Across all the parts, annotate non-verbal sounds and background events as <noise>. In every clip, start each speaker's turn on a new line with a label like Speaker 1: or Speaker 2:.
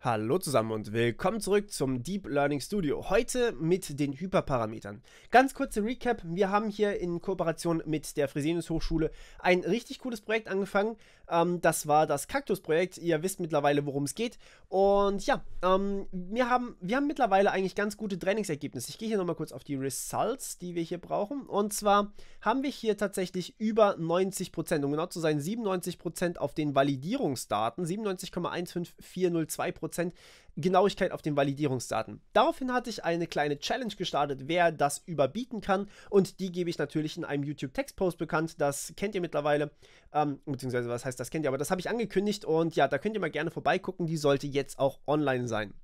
Speaker 1: Hallo zusammen und willkommen zurück zum Deep Learning Studio. Heute mit den Hyperparametern. Ganz kurze Recap. Wir haben hier in Kooperation mit der Fresenius Hochschule ein richtig cooles Projekt angefangen. Ähm, das war das Kaktus-Projekt. Ihr wisst mittlerweile, worum es geht. Und ja, ähm, wir, haben, wir haben mittlerweile eigentlich ganz gute Trainingsergebnisse. Ich gehe hier nochmal kurz auf die Results, die wir hier brauchen. Und zwar haben wir hier tatsächlich über 90%, Prozent, um genau zu sein 97% Prozent auf den Validierungsdaten, 97,15402%. 100% Genauigkeit auf den Validierungsdaten. Daraufhin hatte ich eine kleine Challenge gestartet, wer das überbieten kann. Und die gebe ich natürlich in einem YouTube-Textpost bekannt. Das kennt ihr mittlerweile. Ähm, beziehungsweise, was heißt das kennt ihr? Aber das habe ich angekündigt. Und ja, da könnt ihr mal gerne vorbeigucken. Die sollte jetzt auch online sein.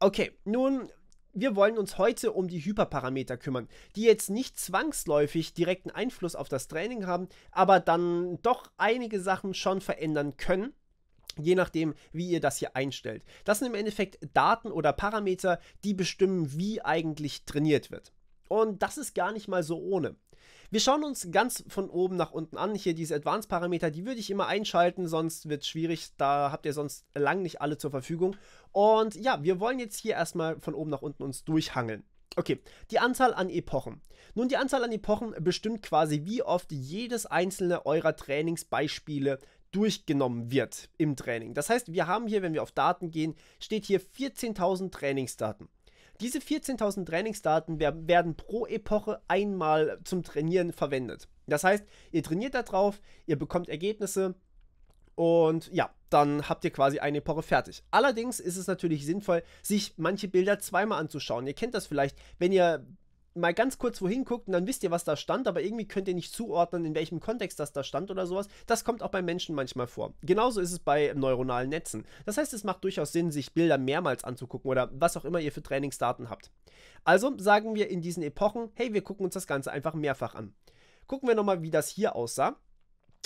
Speaker 1: Okay, nun wir wollen uns heute um die Hyperparameter kümmern, die jetzt nicht zwangsläufig direkten Einfluss auf das Training haben, aber dann doch einige Sachen schon verändern können je nachdem, wie ihr das hier einstellt. Das sind im Endeffekt Daten oder Parameter, die bestimmen, wie eigentlich trainiert wird. Und das ist gar nicht mal so ohne. Wir schauen uns ganz von oben nach unten an. Hier diese Advanced-Parameter, die würde ich immer einschalten, sonst wird es schwierig. Da habt ihr sonst lang nicht alle zur Verfügung. Und ja, wir wollen jetzt hier erstmal von oben nach unten uns durchhangeln. Okay, die Anzahl an Epochen. Nun, die Anzahl an Epochen bestimmt quasi, wie oft jedes einzelne eurer Trainingsbeispiele durchgenommen wird im Training. Das heißt, wir haben hier, wenn wir auf Daten gehen, steht hier 14.000 Trainingsdaten. Diese 14.000 Trainingsdaten werden pro Epoche einmal zum Trainieren verwendet. Das heißt, ihr trainiert da drauf, ihr bekommt Ergebnisse und ja, dann habt ihr quasi eine Epoche fertig. Allerdings ist es natürlich sinnvoll, sich manche Bilder zweimal anzuschauen. Ihr kennt das vielleicht, wenn ihr mal ganz kurz wohin guckt und dann wisst ihr, was da stand, aber irgendwie könnt ihr nicht zuordnen, in welchem Kontext das da stand oder sowas. Das kommt auch bei Menschen manchmal vor. Genauso ist es bei neuronalen Netzen. Das heißt, es macht durchaus Sinn, sich Bilder mehrmals anzugucken oder was auch immer ihr für Trainingsdaten habt. Also sagen wir in diesen Epochen, hey, wir gucken uns das Ganze einfach mehrfach an. Gucken wir nochmal, wie das hier aussah.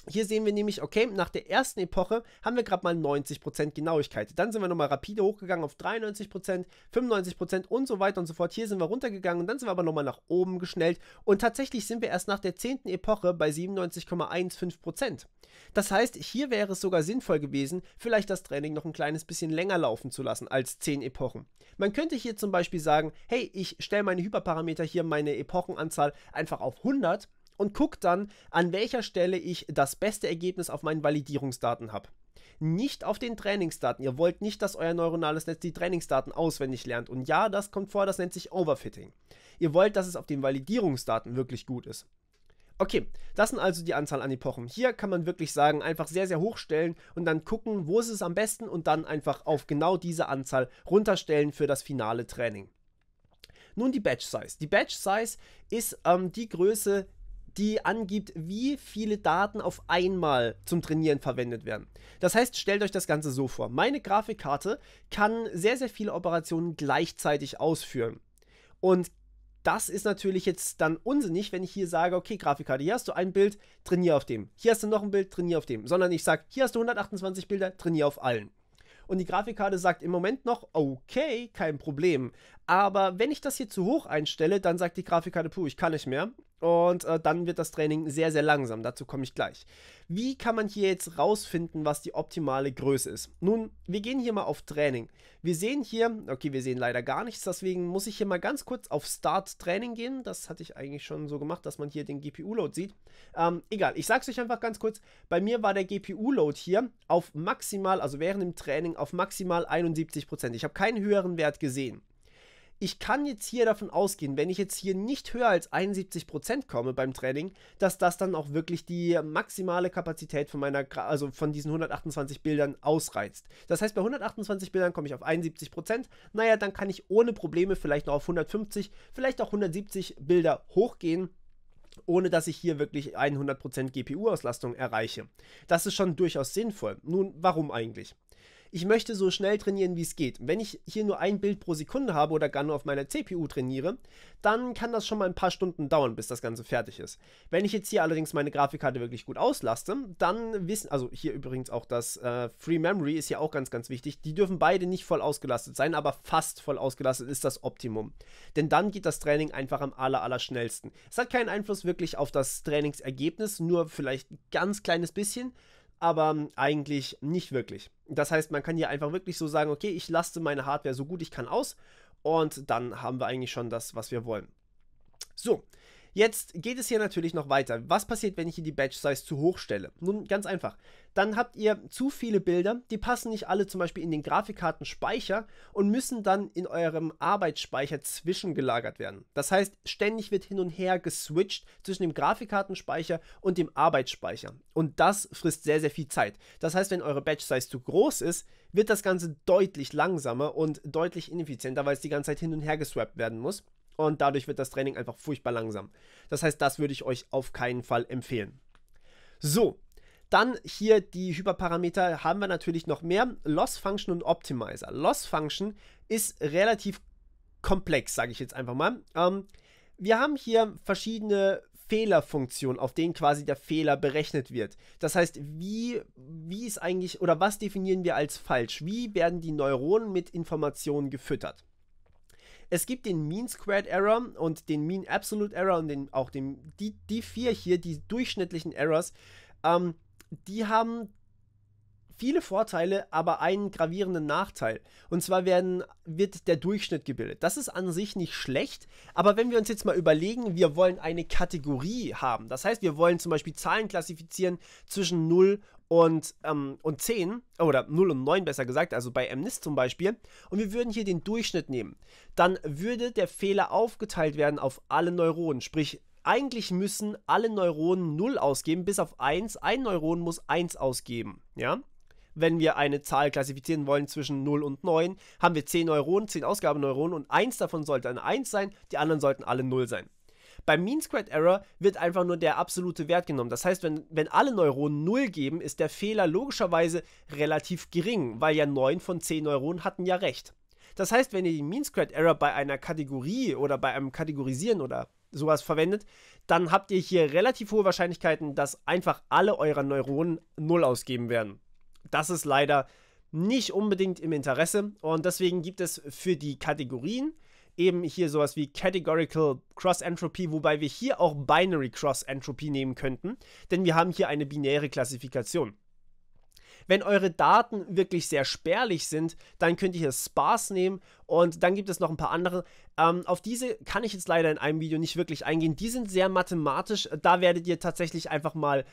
Speaker 1: Hier sehen wir nämlich, okay, nach der ersten Epoche haben wir gerade mal 90% Genauigkeit. Dann sind wir nochmal rapide hochgegangen auf 93%, 95% und so weiter und so fort. Hier sind wir runtergegangen und dann sind wir aber nochmal nach oben geschnellt. Und tatsächlich sind wir erst nach der 10. Epoche bei 97,15%. Das heißt, hier wäre es sogar sinnvoll gewesen, vielleicht das Training noch ein kleines bisschen länger laufen zu lassen als 10 Epochen. Man könnte hier zum Beispiel sagen, hey, ich stelle meine Hyperparameter hier, meine Epochenanzahl einfach auf 100 und gucke dann, an welcher Stelle ich das beste Ergebnis auf meinen Validierungsdaten habe. Nicht auf den Trainingsdaten. Ihr wollt nicht, dass euer neuronales Netz die Trainingsdaten auswendig lernt. Und ja, das kommt vor, das nennt sich Overfitting. Ihr wollt, dass es auf den Validierungsdaten wirklich gut ist. Okay, das sind also die Anzahl an Epochen. Hier kann man wirklich sagen, einfach sehr, sehr hoch stellen und dann gucken, wo ist es am besten und dann einfach auf genau diese Anzahl runterstellen für das finale Training. Nun die Batch Size. Die Batch Size ist ähm, die Größe, die angibt, wie viele Daten auf einmal zum Trainieren verwendet werden. Das heißt, stellt euch das Ganze so vor. Meine Grafikkarte kann sehr, sehr viele Operationen gleichzeitig ausführen. Und das ist natürlich jetzt dann unsinnig, wenn ich hier sage, okay, Grafikkarte, hier hast du ein Bild, trainier auf dem. Hier hast du noch ein Bild, trainier auf dem. Sondern ich sage, hier hast du 128 Bilder, trainier auf allen. Und die Grafikkarte sagt im Moment noch, okay, kein Problem. Aber wenn ich das hier zu hoch einstelle, dann sagt die Grafikkarte, puh, ich kann nicht mehr. Und äh, dann wird das Training sehr, sehr langsam. Dazu komme ich gleich. Wie kann man hier jetzt rausfinden, was die optimale Größe ist? Nun, wir gehen hier mal auf Training. Wir sehen hier, okay, wir sehen leider gar nichts, deswegen muss ich hier mal ganz kurz auf Start Training gehen. Das hatte ich eigentlich schon so gemacht, dass man hier den GPU-Load sieht. Ähm, egal, ich sage es euch einfach ganz kurz. Bei mir war der GPU-Load hier auf maximal, also während dem Training, auf maximal 71%. Ich habe keinen höheren Wert gesehen ich kann jetzt hier davon ausgehen, wenn ich jetzt hier nicht höher als 71% komme beim Training, dass das dann auch wirklich die maximale Kapazität von meiner, also von diesen 128 Bildern ausreizt. Das heißt, bei 128 Bildern komme ich auf 71%. Naja, dann kann ich ohne Probleme vielleicht noch auf 150, vielleicht auch 170 Bilder hochgehen ohne dass ich hier wirklich 100% GPU-Auslastung erreiche. Das ist schon durchaus sinnvoll. Nun, warum eigentlich? ich möchte so schnell trainieren, wie es geht. Wenn ich hier nur ein Bild pro Sekunde habe oder gar nur auf meiner CPU trainiere, dann kann das schon mal ein paar Stunden dauern, bis das Ganze fertig ist. Wenn ich jetzt hier allerdings meine Grafikkarte wirklich gut auslaste, dann wissen, also hier übrigens auch das äh, Free Memory ist ja auch ganz, ganz wichtig. Die dürfen beide nicht voll ausgelastet sein, aber fast voll ausgelastet ist das Optimum. Denn dann geht das Training einfach am aller, aller schnellsten. Es hat keinen Einfluss wirklich auf das Trainingsergebnis, nur vielleicht ein ganz kleines bisschen aber eigentlich nicht wirklich. Das heißt, man kann hier einfach wirklich so sagen, okay, ich laste meine Hardware so gut ich kann aus und dann haben wir eigentlich schon das, was wir wollen. So, Jetzt geht es hier natürlich noch weiter. Was passiert, wenn ich hier die Batch Size zu hoch stelle? Nun, ganz einfach. Dann habt ihr zu viele Bilder, die passen nicht alle zum Beispiel in den Grafikkartenspeicher und müssen dann in eurem Arbeitsspeicher zwischengelagert werden. Das heißt, ständig wird hin und her geswitcht zwischen dem Grafikkartenspeicher und dem Arbeitsspeicher. Und das frisst sehr, sehr viel Zeit. Das heißt, wenn eure Batch Size zu groß ist, wird das Ganze deutlich langsamer und deutlich ineffizienter, weil es die ganze Zeit hin und her geswappt werden muss. Und dadurch wird das Training einfach furchtbar langsam. Das heißt, das würde ich euch auf keinen Fall empfehlen. So, dann hier die Hyperparameter haben wir natürlich noch mehr. Loss Function und Optimizer. Loss Function ist relativ komplex, sage ich jetzt einfach mal. Ähm, wir haben hier verschiedene Fehlerfunktionen, auf denen quasi der Fehler berechnet wird. Das heißt, wie, wie ist eigentlich oder was definieren wir als falsch? Wie werden die Neuronen mit Informationen gefüttert? Es gibt den Mean Squared Error und den Mean Absolute Error und den, auch den, die, die vier hier, die durchschnittlichen Errors, ähm, die haben viele Vorteile, aber einen gravierenden Nachteil. Und zwar werden, wird der Durchschnitt gebildet. Das ist an sich nicht schlecht, aber wenn wir uns jetzt mal überlegen, wir wollen eine Kategorie haben. Das heißt, wir wollen zum Beispiel Zahlen klassifizieren zwischen 0 und, ähm, und 10 oder 0 und 9 besser gesagt, also bei MNIST zum Beispiel, und wir würden hier den Durchschnitt nehmen, dann würde der Fehler aufgeteilt werden auf alle Neuronen. Sprich, eigentlich müssen alle Neuronen 0 ausgeben, bis auf 1. Ein Neuron muss 1 ausgeben, ja? Wenn wir eine Zahl klassifizieren wollen zwischen 0 und 9, haben wir 10 Neuronen, 10 Ausgabeneuronen und eins davon sollte eine 1 sein, die anderen sollten alle 0 sein. Beim Mean Squared Error wird einfach nur der absolute Wert genommen. Das heißt, wenn, wenn alle Neuronen 0 geben, ist der Fehler logischerweise relativ gering, weil ja 9 von 10 Neuronen hatten ja recht. Das heißt, wenn ihr die Mean Squared Error bei einer Kategorie oder bei einem Kategorisieren oder sowas verwendet, dann habt ihr hier relativ hohe Wahrscheinlichkeiten, dass einfach alle eurer Neuronen 0 ausgeben werden. Das ist leider nicht unbedingt im Interesse und deswegen gibt es für die Kategorien eben hier sowas wie Categorical Cross Entropy, wobei wir hier auch Binary Cross Entropy nehmen könnten, denn wir haben hier eine binäre Klassifikation. Wenn eure Daten wirklich sehr spärlich sind, dann könnt ihr hier Sparse nehmen und dann gibt es noch ein paar andere. Ähm, auf diese kann ich jetzt leider in einem Video nicht wirklich eingehen. Die sind sehr mathematisch. Da werdet ihr tatsächlich einfach mal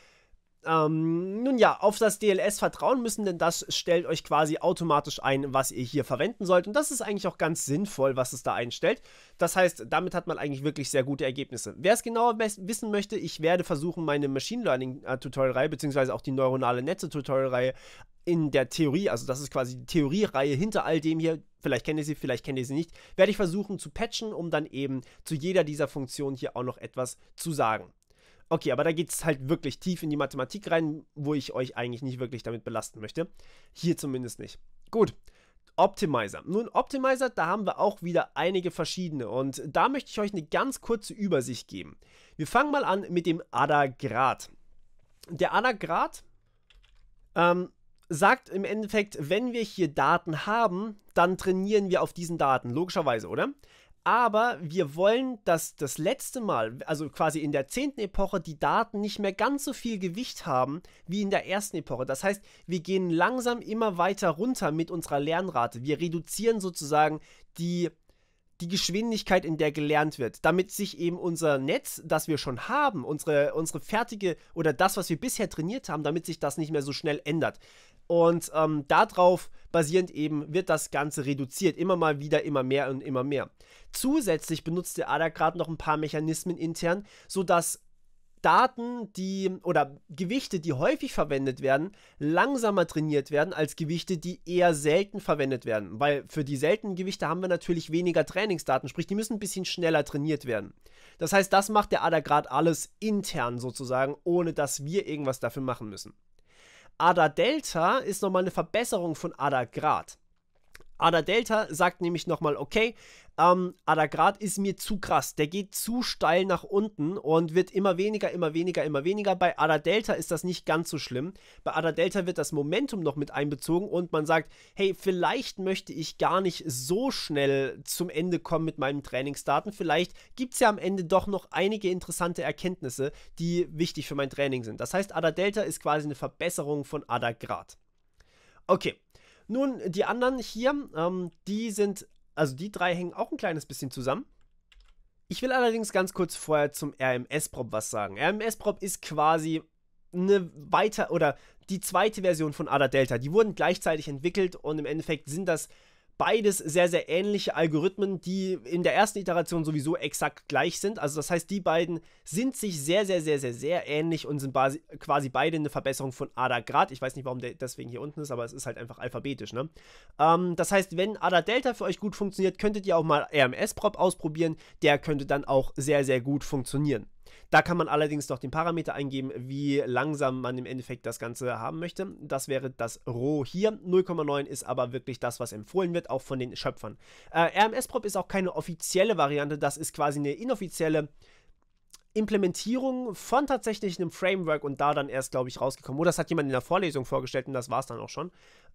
Speaker 1: ähm, nun ja, auf das DLS vertrauen müssen, denn das stellt euch quasi automatisch ein, was ihr hier verwenden sollt. Und das ist eigentlich auch ganz sinnvoll, was es da einstellt. Das heißt, damit hat man eigentlich wirklich sehr gute Ergebnisse. Wer es genauer wissen möchte, ich werde versuchen, meine Machine Learning äh, Tutorial-Reihe, beziehungsweise auch die neuronale Netze Tutorial-Reihe in der Theorie, also das ist quasi die Theorie-Reihe hinter all dem hier, vielleicht kennt ihr sie, vielleicht kennt ihr sie nicht, werde ich versuchen zu patchen, um dann eben zu jeder dieser Funktionen hier auch noch etwas zu sagen. Okay, aber da geht es halt wirklich tief in die Mathematik rein, wo ich euch eigentlich nicht wirklich damit belasten möchte. Hier zumindest nicht. Gut. Optimizer. Nun, Optimizer, da haben wir auch wieder einige verschiedene und da möchte ich euch eine ganz kurze Übersicht geben. Wir fangen mal an mit dem ADA-Grad. Der ADA-Grad ähm, sagt im Endeffekt, wenn wir hier Daten haben, dann trainieren wir auf diesen Daten, logischerweise, oder? aber wir wollen, dass das letzte Mal, also quasi in der zehnten Epoche, die Daten nicht mehr ganz so viel Gewicht haben wie in der ersten Epoche. Das heißt, wir gehen langsam immer weiter runter mit unserer Lernrate. Wir reduzieren sozusagen die, die Geschwindigkeit, in der gelernt wird, damit sich eben unser Netz, das wir schon haben, unsere, unsere fertige oder das, was wir bisher trainiert haben, damit sich das nicht mehr so schnell ändert. Und ähm, darauf basierend eben wird das Ganze reduziert. Immer mal wieder, immer mehr und immer mehr. Zusätzlich benutzt der ADA gerade noch ein paar Mechanismen intern, sodass Daten, die oder Gewichte, die häufig verwendet werden, langsamer trainiert werden als Gewichte, die eher selten verwendet werden. Weil für die seltenen Gewichte haben wir natürlich weniger Trainingsdaten, sprich, die müssen ein bisschen schneller trainiert werden. Das heißt, das macht der ADA gerade alles intern sozusagen, ohne dass wir irgendwas dafür machen müssen. ADA Delta ist nochmal eine Verbesserung von ADA Grad. Ada Delta sagt nämlich nochmal, okay, ähm, Ada Grad ist mir zu krass, der geht zu steil nach unten und wird immer weniger, immer weniger, immer weniger. Bei Ada Delta ist das nicht ganz so schlimm. Bei Ada Delta wird das Momentum noch mit einbezogen und man sagt, hey, vielleicht möchte ich gar nicht so schnell zum Ende kommen mit meinen Trainingsdaten. Vielleicht gibt es ja am Ende doch noch einige interessante Erkenntnisse, die wichtig für mein Training sind. Das heißt, Ada Delta ist quasi eine Verbesserung von Ada Grad. Okay, nun, die anderen hier, ähm, die sind, also die drei hängen auch ein kleines bisschen zusammen. Ich will allerdings ganz kurz vorher zum RMS-Prop was sagen. RMS-Prop ist quasi eine weiter oder die zweite Version von Ada Delta. Die wurden gleichzeitig entwickelt und im Endeffekt sind das beides sehr, sehr ähnliche Algorithmen, die in der ersten Iteration sowieso exakt gleich sind. Also das heißt, die beiden sind sich sehr, sehr, sehr, sehr, sehr ähnlich und sind quasi beide eine Verbesserung von Ada Grad. Ich weiß nicht, warum der deswegen hier unten ist, aber es ist halt einfach alphabetisch. Ne? Ähm, das heißt, wenn Ada Delta für euch gut funktioniert, könntet ihr auch mal RMS-Prop ausprobieren. Der könnte dann auch sehr, sehr gut funktionieren. Da kann man allerdings noch den Parameter eingeben, wie langsam man im Endeffekt das Ganze haben möchte. Das wäre das Roh hier. 0,9 ist aber wirklich das, was empfohlen wird, auch von den Schöpfern. Äh, RMS-Prop ist auch keine offizielle Variante, das ist quasi eine inoffizielle Implementierung von tatsächlich einem Framework und da dann erst, glaube ich, rausgekommen. Oder oh, das hat jemand in der Vorlesung vorgestellt und das war es dann auch schon.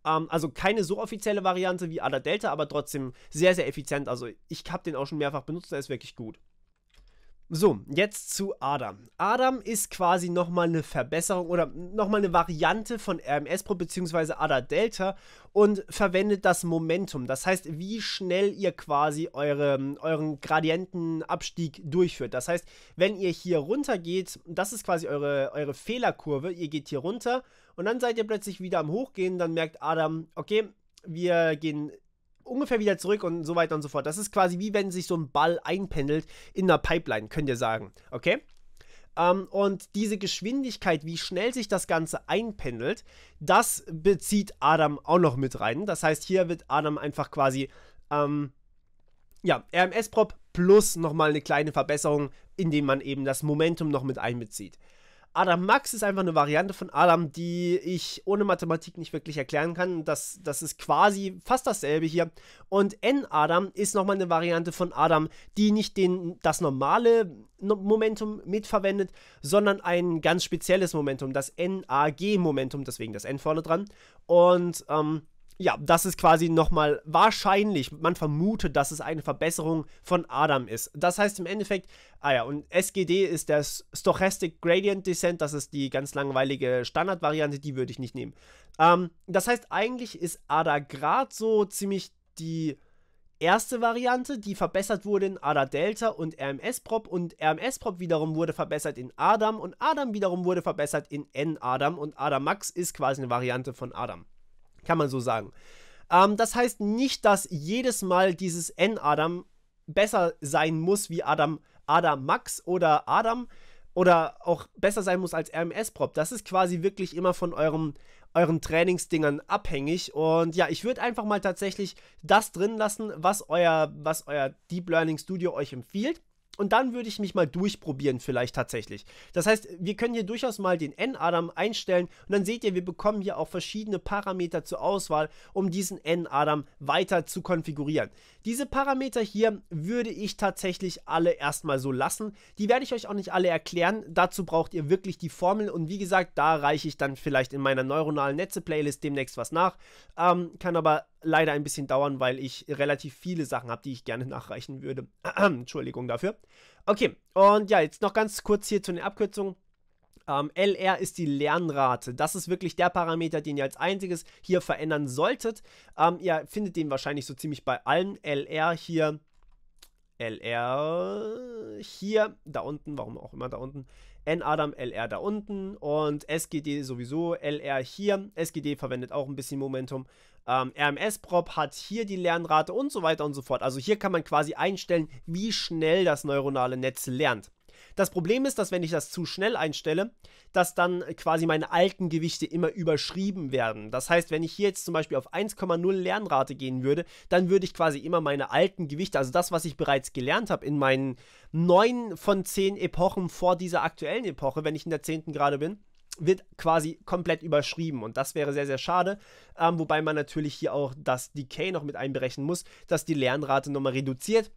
Speaker 1: Ähm, also keine so offizielle Variante wie Ada Delta, aber trotzdem sehr, sehr effizient. Also ich habe den auch schon mehrfach benutzt, der ist wirklich gut. So, jetzt zu Adam. Adam ist quasi nochmal eine Verbesserung oder nochmal eine Variante von RMS Pro bzw. ADA Delta und verwendet das Momentum. Das heißt, wie schnell ihr quasi eure, euren Gradientenabstieg durchführt. Das heißt, wenn ihr hier runter geht, das ist quasi eure, eure Fehlerkurve, ihr geht hier runter und dann seid ihr plötzlich wieder am Hochgehen, dann merkt Adam, okay, wir gehen ungefähr wieder zurück und so weiter und so fort. Das ist quasi wie wenn sich so ein Ball einpendelt in einer Pipeline, könnt ihr sagen. Okay? Um, ähm, und diese Geschwindigkeit, wie schnell sich das Ganze einpendelt, das bezieht Adam auch noch mit rein. Das heißt, hier wird Adam einfach quasi, ähm, ja, RMS-Prop plus nochmal eine kleine Verbesserung, indem man eben das Momentum noch mit einbezieht. Adam Max ist einfach eine Variante von Adam, die ich ohne Mathematik nicht wirklich erklären kann. Das, das ist quasi fast dasselbe hier. Und N-Adam ist nochmal eine Variante von Adam, die nicht den, das normale Momentum mitverwendet, sondern ein ganz spezielles Momentum, das NAG-Momentum, deswegen das N vorne dran. Und ähm, ja, das ist quasi nochmal wahrscheinlich, man vermutet, dass es eine Verbesserung von Adam ist. Das heißt im Endeffekt, ah ja, und SGD ist der Stochastic Gradient Descent, das ist die ganz langweilige Standardvariante, die würde ich nicht nehmen. Ähm, das heißt, eigentlich ist Ada Grad so ziemlich die erste Variante, die verbessert wurde in ADA Delta und RMS Prop und RMS Prop wiederum wurde verbessert in Adam und Adam wiederum wurde verbessert in N Adam und Adam Max ist quasi eine Variante von Adam. Kann man so sagen. Ähm, das heißt nicht, dass jedes Mal dieses N-Adam besser sein muss wie Adam, Adam Max oder Adam oder auch besser sein muss als RMS-Prop. Das ist quasi wirklich immer von eurem, euren Trainingsdingern abhängig. Und ja, ich würde einfach mal tatsächlich das drin lassen, was euer, was euer Deep Learning Studio euch empfiehlt. Und dann würde ich mich mal durchprobieren, vielleicht tatsächlich. Das heißt, wir können hier durchaus mal den N-Adam einstellen und dann seht ihr, wir bekommen hier auch verschiedene Parameter zur Auswahl, um diesen N-Adam weiter zu konfigurieren. Diese Parameter hier würde ich tatsächlich alle erstmal so lassen. Die werde ich euch auch nicht alle erklären. Dazu braucht ihr wirklich die Formel und wie gesagt, da reiche ich dann vielleicht in meiner neuronalen Netze-Playlist demnächst was nach. Ähm, kann aber leider ein bisschen dauern, weil ich relativ viele Sachen habe, die ich gerne nachreichen würde. <clears throat> Entschuldigung dafür. Okay, und ja, jetzt noch ganz kurz hier zu den Abkürzungen. Ähm, LR ist die Lernrate. Das ist wirklich der Parameter, den ihr als einziges hier verändern solltet. Ähm, ihr findet den wahrscheinlich so ziemlich bei allen. LR hier, LR hier, da unten, warum auch immer da unten. NADAM LR da unten und SGD sowieso LR hier. SGD verwendet auch ein bisschen Momentum. Ähm, RMS-Prop hat hier die Lernrate und so weiter und so fort. Also hier kann man quasi einstellen, wie schnell das neuronale Netz lernt. Das Problem ist, dass wenn ich das zu schnell einstelle, dass dann quasi meine alten Gewichte immer überschrieben werden. Das heißt, wenn ich hier jetzt zum Beispiel auf 1,0 Lernrate gehen würde, dann würde ich quasi immer meine alten Gewichte, also das, was ich bereits gelernt habe in meinen 9 von 10 Epochen vor dieser aktuellen Epoche, wenn ich in der 10. gerade bin, wird quasi komplett überschrieben und das wäre sehr, sehr schade. Ähm, wobei man natürlich hier auch das Decay noch mit einberechnen muss, dass die Lernrate nochmal reduziert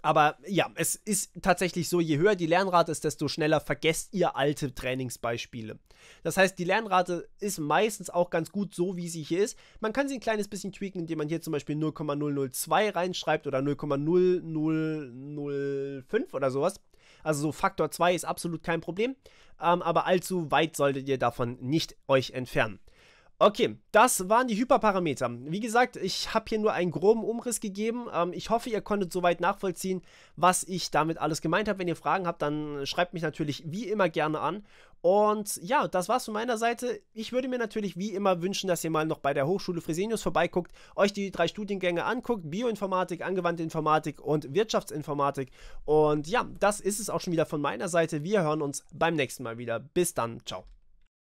Speaker 1: aber ja, es ist tatsächlich so, je höher die Lernrate ist, desto schneller vergesst ihr alte Trainingsbeispiele. Das heißt, die Lernrate ist meistens auch ganz gut so, wie sie hier ist. Man kann sie ein kleines bisschen tweaken, indem man hier zum Beispiel 0,002 reinschreibt oder 0,0005 oder sowas. Also so Faktor 2 ist absolut kein Problem, ähm, aber allzu weit solltet ihr davon nicht euch entfernen. Okay, das waren die Hyperparameter. Wie gesagt, ich habe hier nur einen groben Umriss gegeben. Ähm, ich hoffe, ihr konntet soweit nachvollziehen, was ich damit alles gemeint habe. Wenn ihr Fragen habt, dann schreibt mich natürlich wie immer gerne an. Und ja, das war's von meiner Seite. Ich würde mir natürlich wie immer wünschen, dass ihr mal noch bei der Hochschule Fresenius vorbeiguckt, euch die drei Studiengänge anguckt: Bioinformatik, angewandte Informatik und Wirtschaftsinformatik. Und ja, das ist es auch schon wieder von meiner Seite. Wir hören uns beim nächsten Mal wieder. Bis dann, ciao.